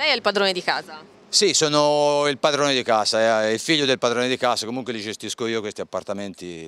Lei è il padrone di casa? Sì, sono il padrone di casa, è eh, il figlio del padrone di casa, comunque li gestisco io questi appartamenti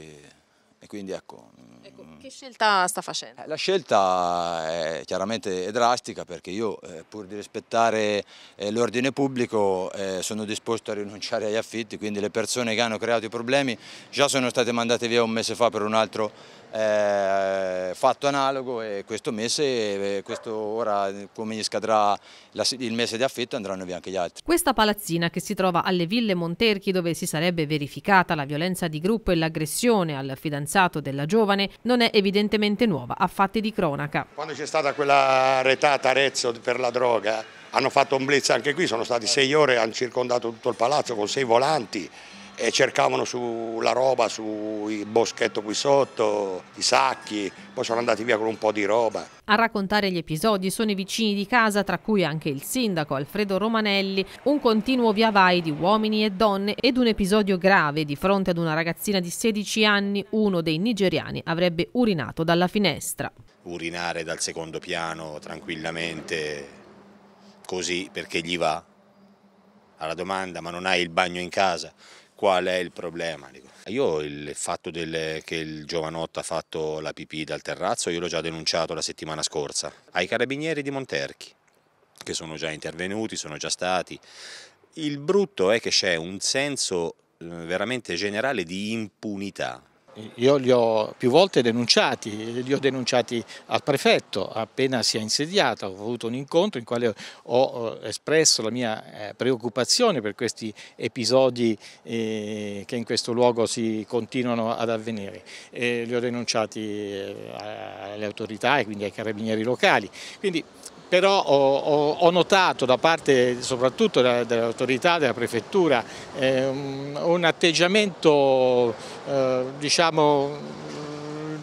e quindi ecco, Ecco, mm. che scelta sta facendo? Eh, la scelta è, chiaramente è drastica perché io eh, pur di rispettare eh, l'ordine pubblico sono disposto a rinunciare agli affitti, quindi le persone che hanno creato i problemi già sono state mandate via un mese fa per un altro fatto analogo e questo mese, questo ora come gli scadrà la, il mese di affitto andranno via anche gli altri. Questa palazzina che si trova alle ville Monterchi dove si sarebbe verificata la violenza di gruppo e l'aggressione al fidanzato della giovane non è evidentemente nuova a fatti di cronaca. Quando c'è stata quella retata a Arezzo per la droga, hanno fatto un blitz anche qui, sono stati sei ore, hanno circondato tutto il palazzo con sei volanti, e cercavano sulla roba, sui boschetto qui sotto, i sacchi, poi sono andati via con un po' di roba. A raccontare gli episodi sono i vicini di casa, tra cui anche il sindaco Alfredo Romanelli, un continuo via vai di uomini e donne ed un episodio grave di fronte ad una ragazzina di 16 anni, uno dei nigeriani avrebbe urinato dalla finestra. Urinare dal secondo piano tranquillamente, così perché gli va. Alla domanda ma non hai il bagno in casa? qual è il problema. Io il fatto del, che il giovanotto ha fatto la pipì dal terrazzo, io l'ho già denunciato la settimana scorsa ai carabinieri di Monterchi, che sono già intervenuti, sono già stati. Il brutto è che c'è un senso eh, veramente generale di impunità io li ho più volte denunciati, li ho denunciati al prefetto appena si è insediato, ho avuto un incontro in quale ho eh, espresso la mia eh, preoccupazione per questi episodi eh, che in questo luogo si continuano ad avvenire. li ho denunciati alle autorità e quindi ai carabinieri locali. Quindi però ho, ho, notato da parte soprattutto dell'autorità, della prefettura, eh, un atteggiamento eh, diciamo mm,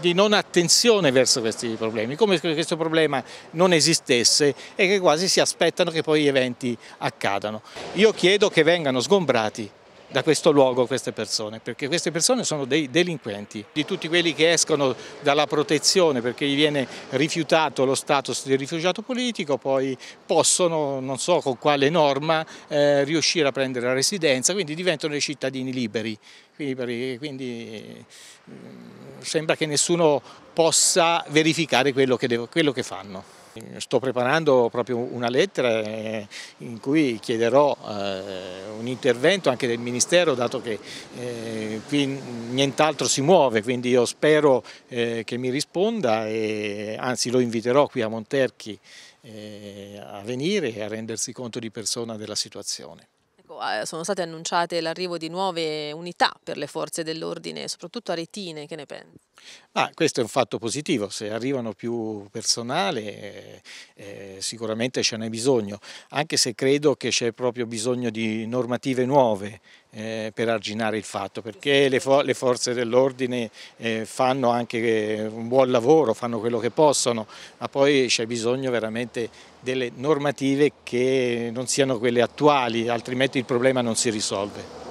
di non attenzione verso questi problemi, come se questo problema non esistesse e che quasi si aspettano che poi gli eventi accadano. Io chiedo che vengano sgombrati da questo luogo queste persone, perché queste persone sono dei delinquenti, di tutti quelli che escono dalla protezione perché gli viene rifiutato lo status di rifugiato politico, poi possono, non so con quale norma, eh, riuscire a prendere la residenza, quindi diventano dei cittadini liberi. Quindi, quindi eh, sembra che nessuno possa verificare quello che, devo, quello che fanno. Sto preparando proprio una lettera eh, in cui chiederò eh, un intervento anche del Ministero, dato che eh, qui nient'altro si muove, quindi io spero che mi risponda e anzi lo inviterò qui a Monterchi a venire e a rendersi conto di persona della situazione ecco, sono state annunciate l'arrivo di nuove unità per le forze dell'ordine, soprattutto a Retine, che ne pensi? Ah, questo è un fatto positivo, se arrivano più personale eh, eh, sicuramente ce n'è bisogno, anche se credo che c'è proprio bisogno di normative nuove eh, per arginare il fatto, perché le, fo le forze dell'ordine eh, fanno anche eh, un buon lavoro, fanno quello che possono, ma poi c'è bisogno veramente delle normative che non siano quelle attuali, altrimenti il problema non si risolve.